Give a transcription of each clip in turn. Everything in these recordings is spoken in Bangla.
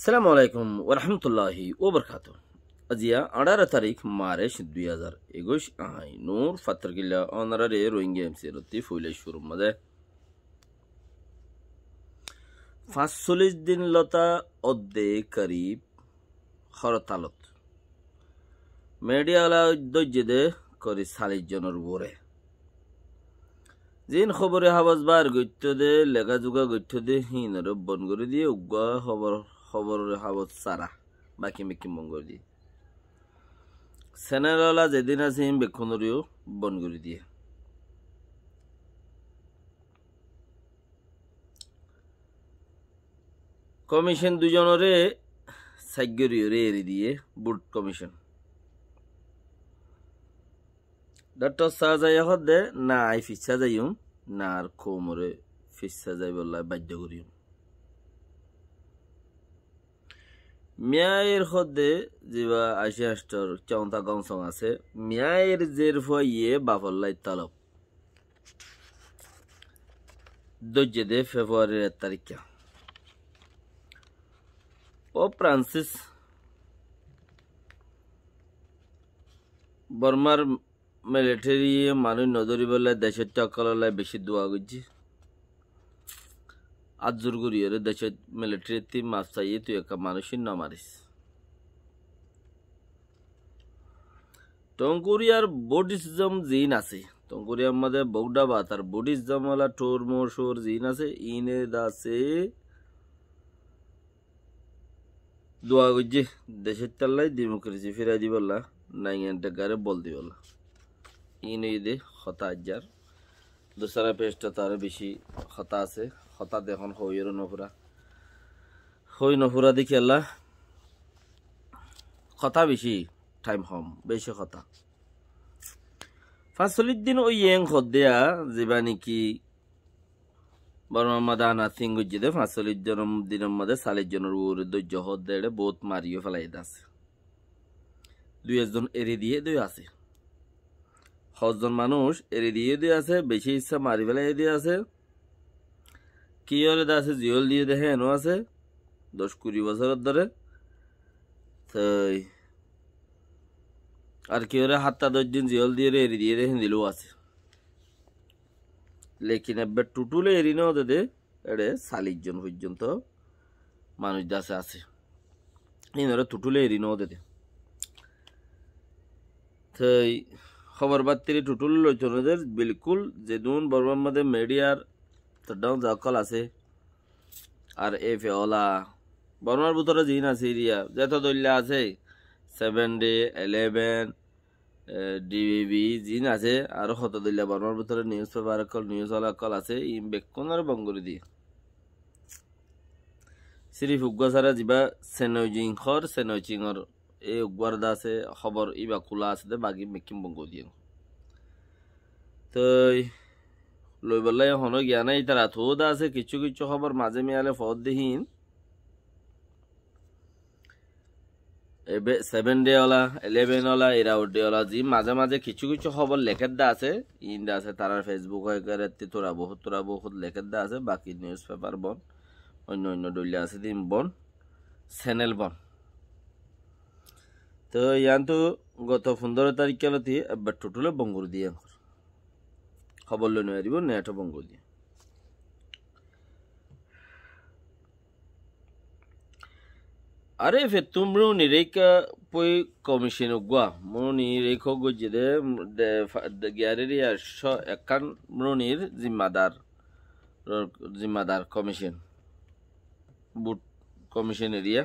সালাম আলাইকুম ওরহমতুল্লাহি ওবরকাত আজিয়া আঠারো তারিখ মার্চ দুই হাজার একুশ আহাই নূর ফাতরকিল্লা অনারারে রোহিঙ্গা এমসি রত্তি ফুইলে শুরুর মাঝে পাঁচচল্লিশ দিন লতা অদ্দে করিব হরতালত মেডিয়ালা দৈর্যদে করি সালিশ জনের বরে যেন খবরে হাবাজ বার গত্য দে লেখা যোগা গত্য দে হিনের বন করে দিয়ে উগ্র খবর খবর হাবত সারা বাকি মেকি মঙ্গল দিয়ে সেনেরলা যেদিন আসিম বেক্ষণরিও বন করে দিয়ে কমিশন দুজনরে সাইগরীয় রে এড়ে দিয়ে বুট কমিশন ডক্টর সাজাই হদে না আই ফিসা যাইম না আর কোমরে ফিসা যাই বললা বাধ্য করিম মিয়ায়ের হদে যেবা আশি আষ্টর চমতা গংসং আছে মেয়ের জের ফয়ে বাফল্লাই তালব দৈর্য দে ফেব্রুয়ারির এক তারিখে ও ফ্রান্সিস বর্মার মিলিটারি মানুষ বলে দেশের চকললে বেশি দোয়া আজুর জোর করিয়ে মিলিটারি মিলিটারির তিন মাস চাইয়ে তুই একটা মানুষই না মারিস টঙ্কুরিয়ার বুডিজম জিন আছে টঙ্কুরিয়ার মধ্যে বৌডা বা তার বুডিজম ওলা টোর মোর সোর জিন আছে ইনে দাসে দোয়া করছে দেশের তাল্লাই ডেমোক্রেসি ফিরাই দিবলা নাইনটা গারে বল দিবলা ইনে দে হতাজার দোসারা পেস্টটা তার বেশি খতা আছে খতা দেখুন হইয়ের নপুরা হই নপুরা দেখি আল্লাহ খতা বেশি টাইম হম বেশি খতা ফাঁসলির দিন ওই এং খদ্দেয়া যেবা নাকি বর্মাম্মা দানা সিংগুজিদে ফাঁসলির জনম দিনের মধ্যে সালের জনের উর দৈর্য হদ্দেড়ে বহুত মারিয়ে ফেলাই আছে দুই একজন এড়ে দিয়ে দুই আছে সজন মানুষ এড়ে দিয়ে দিয়ে আছে বেশি ইচ্ছা মারি ফেলাই দিয়ে আছে কি হলে আছে জিওল দিয়ে দেখে এনো আছে দশ কুড়ি বছরের ধরে তাই আর কি হলে হাতটা দশ দিন জিওল দিয়ে এরি দিয়ে দেখে দিলেও আছে লেকিন একবার টুটুলে এরি নাও দে এড়ে চালিশ জন পর্যন্ত মানুষ দাসে আছে ইনারা টুটুলে এরি নাও দেদে তাই খবর বাত্তিরি টুটুল লোচনদের বিলকুল যেদুন বর্মার মধ্যে মিডিয়ার তো ডাউন জাকল আছে আর এ ফেওলা বর্মার ভিতরে জিন আছে এরিয়া যত দলিয়া আছে সেভেন ডে এলেভেন ডিবিবি জিন আছে আর হত দলিয়া বর্মার ভিতরে নিউজ পেপার কল নিউজ ওলা কল আছে ইম বেকন আর বঙ্গুরি দিয়ে শ্রী ফুগাসারা যা সেনজিংর সেনজিংর এই উগবার আছে খবর ইবা খোলা আছে দে বাকি মেকিম বঙ্গ দিয়ে তো লই বললাই হন এই তার থোদ আছে কিছু কিছু খবর মাঝে মেয়ালে ফদ দিহীন এবে সেভেন ডে ওলা ইলেভেন ওলা এরা ডে ওলা যে মাঝে মাঝে কিছু কিছু খবর লেখের দা আছে দা আছে তারা ফেসবুক হয়ে তোরা বহুত তোরা বহুত লেখের দা আছে বাকি নিউজ পেপার বন অন্য অন্য ডলিয়া আছে দিন বন চ্যানেল বন তো ইয়ান তো গত পনেরো তারিখ কেলতি এবার টুটুলে বঙ্গুর দিয়ে খবর লইনে নেট নেটো বঙ্গলি আরে ফে তুমি নিরেকা পই কমিশন গুয়া মনির এই খগ যে দে গ্যারেরি একান মনির জিম্মাদার জিম্মাদার কমিশন বুট কমিশন এরিয়া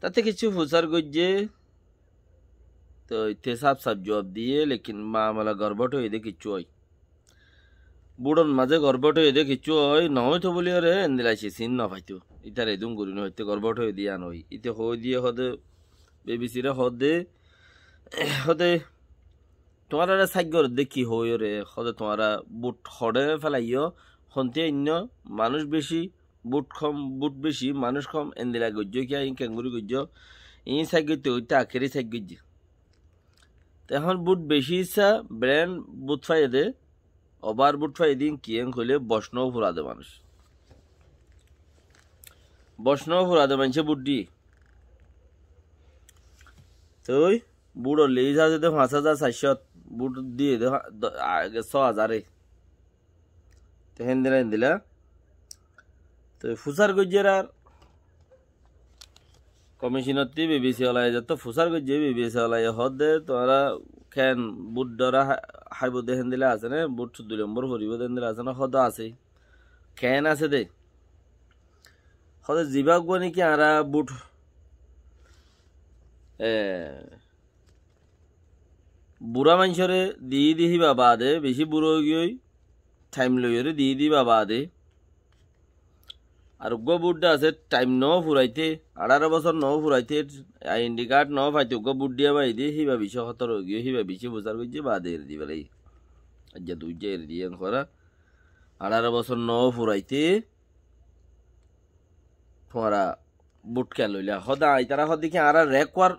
তাতে কিছু ফুসার গজে তো ইতে সাফ সাফ জবাব দিয়ে লেকিন মামলা গর্বট হয়ে দে কিছু হয় বুড়ন মাঝে গর্ভট হয়ে দে কিছু ওই নহয় তো বলি রে এন্দিলাইছি সিন ন পাইতো ইতার এদুম গুরু ন হইতে গর্ভট হয়ে দিয়া নই ইতে হই দিয়ে হদে বেবিসিরে হদে হদে তোমার আর সাগ্যর দেখি হই রে হদে তোমারা বুট হড়ে ফেলাইও হন্তে অন্য মানুষ বেশি বুট কম বুট বেশি মানুষ কম এন্দিলা গজ্য কিয়া ই ক্যাঙ্গুরি গজ্য ইন সাগ্য তো ওইটা আখেরি সাগ্য এখন বুট বেশি ইচ্ছা ব্র্যান্ড বুট ফাইয়ে অবার বুটফা এদিন কিয়েং খুলে বৈষ্ণব ফুরাদে মানুষ বৈষ্ণব ফুরাদে মানছে বুড্ডি তুই বুড়ো লেজ আছে তো পাঁচ হাজার চারশো বুট দিয়ে আগে ছ হাজারে তো হেন দিলা হেন দিলা তো ফুসার গজ্জের আর কমিশনার বিবিসি ওলাই যত ফুসার গজ্জে বিবিসি ওলাই হদ দে তোমরা খেন বুট ডরা হাইব দেহেন দিলে আছে না বুট দুই নম্বর ভরিব দেহেন দিলে আছে না সদা আছে খেন আছে দে সদা জিবা গুয়া নাকি আরা বুট বুড়া মানুষরে দি দিহি বাবা দে বেশি বুড়ো গিয়ে টাইম লইরে দি দি বাবা দে আর উগ্র বুড্ডা আছে টাইম ন ফুরাইতে আঠারো বছর ন ফুরাইতে আইডি কার্ড ন ফাইতে উগ্র বুট দিয়া বাই দিয়ে সিবা বিশ্ব সতর গিয়ে সি বিশ্ব বোঝার করছে বা দের দি লাগি আজ্ঞা দুই যে দিয়ে করা আঠারো বছর ন ফুরাইতে ফোয়ারা বুট খেয়া লইলা সদা তারা সদিকে আরা রেকওয়ার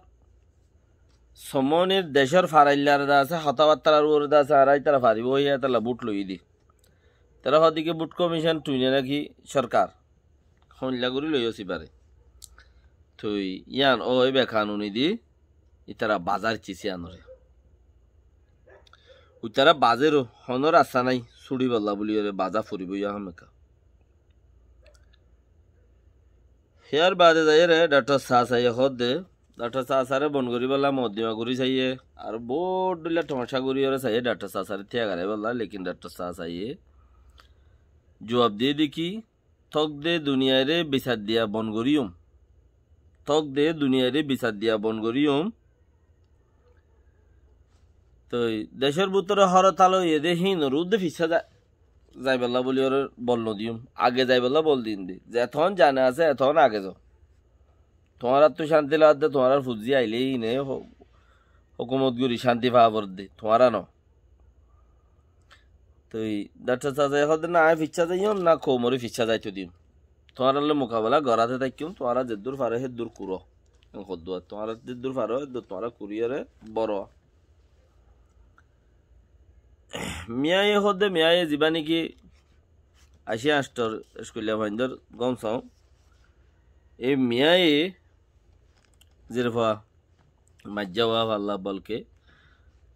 সমনের দেশের ফারাইলার দা আছে হতাবাত্তার ওর দা আছে আই তারা ফারিব হইয়া তারা বুট লই দি তারা সদিকে বুট কমিশন টুইনে নাকি সরকার সংলা করি লই আসি পারে তুই ইয়ান ও এবে কানুনি দি ইতারা বাজার চিসি আনরে উতারা বাজের হনর আশা নাই চুড়ি বল্লা বুলি বাজা ফুরিব ইয়া হেয়ার বাদে যাই রে ডাক্তার সাহা চাই হত দে ডাক্তার সাহা সারে বন করি বলা মদিমা করি চাইয়ে আর বহুত দিলা টমাশা করি ওরে চাইয়ে ডাক্তার সাহা সারে থিয়া গারে বলা লেকিন ডাক্তার সাহা চাইয়ে জবাব দিয়ে দেখি তক দে দুনিয়ারে বিচার দিয়া বনগরিয়ম তক দে দুনিয়ারে বিচার দিয়া বনগরিয়ম তো দেশের ভিতরে হরতালো এদে হীন রুদ্ধ ফিসা যায় যাইবেলা বলি ওর বল দিম আগে যাইবেলা বল দিন দি যে এখন জানা আছে এখন আগে যাও তোমার আর তো শান্তি লাগতে তোমার আর ফুজি আইলেই নে হকুমত গুরি শান্তি পাওয়া দে তোমারা ন তো ডাক্তার চাচা এখন না আয় ফিচ্ছা যাইম না কোমরে ফিচ্ছা যাইতে দিম তোমার আলে মোকাবেলা গড়াতে থাকিম তোমারা যে দূর পারে সে দূর কুরো সদুয়া তোমারা যে দূর পারো তোমারা কুরিয়ারে বড় মিয়াই সদে মিয়াই যিবা নেকি আসি আষ্টর স্কুলিয়া ভাইন্দর গম চাওঁ এই মিয়াই যেরফা মাজ্জা ওয়া ভাল্লা বলকে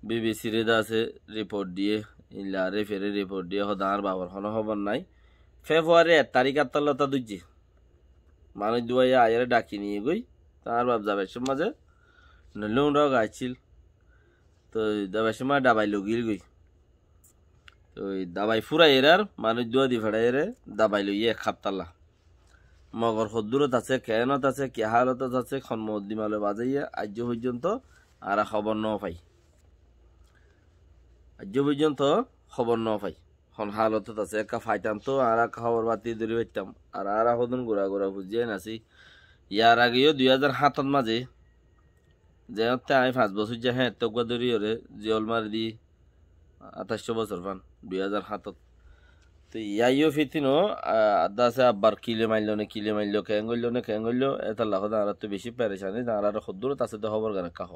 বিবিসি রেদা আছে রিপোর্ট দিয়ে ইলারে ফেরে রিপোর্ট দিয়ে আর বাবার হন খবর নাই ফেব্রুয়ারি এক তারিখ আত্মালতা দুজি মানুষ দুয়াইয়া আয়ারে ডাকি নিয়ে গই তার বাপ যাবে সব মাঝে নলুম গাইছিল তো যাবে সময় ডাবাই লগিল গই তো দাবাই ফুরাই আর মানুষ দুয়া দি ফেড়াই এর দাবাই লইয়ে খাপতাল্লা মগর সদ্দূরত আছে কেনত আছে কেহালত আছে সন্মদ্দিমালে বাজাইয়া আজ্য পর্যন্ত আর খবর ন পাই আজ পর্যন্ত খবর ন পাই হন হালত আছে একা ফাইতাম তো আর খবর বাতি ধরে পাইতাম আর আর হদন ঘোরা ঘোরা বুঝিয়ে নাছি ইয়ার আগেও দুই হাজার সাতত মাঝে যে আমি পাঁচ বছর যে হ্যাঁ তকুয়া দৌড়ি ওরে জিয়ল মারি দি আঠাশ বছর পান দুই হাজার সাতত তো ইয়াইও ফিতিন আদা আছে আব্বার কিলে মারল নে কিলে মারল কেং করল নে কেং করল এটা লাখ আর তো বেশি পেরেছানি আর সদ্দুর তার তো খবর গান কাহ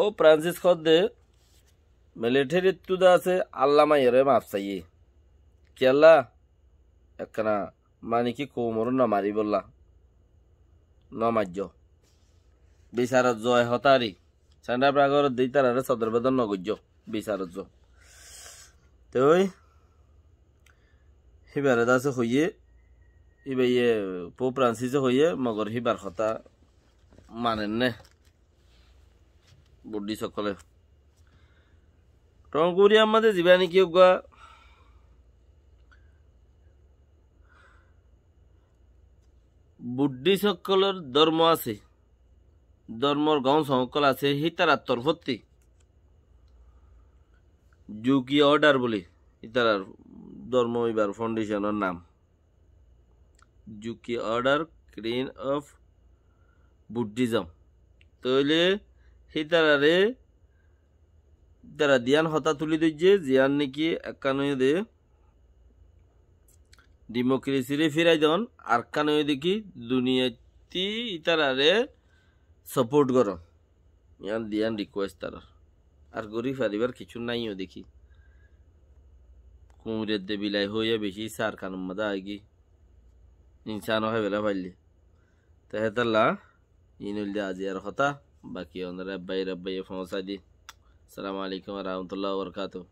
ও ফ্রান্সিস খদ্দে মিলিটারি তুদা আছে আল্লাহ মাইরে মাফ চাইয়ে কেলা একখানা মানে কি কৌমর না মারি বললা নমাজ্য বিচারত জয় হতারি সেন্টার প্রাগর দুই তারারে সদরবেদন বেদন নগজ্য বিচারত তো সিবারে দাসে হইয়ে ইবে ইয়ে পোপ ফ্রান্সিসে হইয়ে মগর সিবার হতা মানেন নে বুদ্ধিসকলে টংকুৰীয়া মাজে যিবা নেকি কোৱা বুদ্ধিসকলের ধৰ্ম আছে ধৰ্মৰ সকল আছে সেই তাৰ তৰফতে যোগী অৰ্ডাৰ বুলি তাৰ ধৰ্ম এবার ফাউণ্ডেশ্যনৰ নাম যোগী অর্ডার ক্রিন অফ বুদ্ধিজম তৈলে সেই তারারে তারা দিয়ান হতা তুলি দইছে জিয়ান নাকি ডিমোক্রেসি রে ফিরাই দন আর কানয় দেখি দুনিয়াতি ইতারারে সাপোর্ট কর ইয়ান দিয়ান রিকোয়েস্ট তার আর গরি ফারিবার কিছু নাইও দেখি কুমুরের দে বিলাই হইয়া বেশি সার কানুম মাদা আগি ইনসান হয়ে বেলা পাইলি তা হেতাল্লা ইনুল দে আজি আর হতা Baki honorable bhai rabbi famosadi assalamu alaikum warahmatullahi wabarakatuh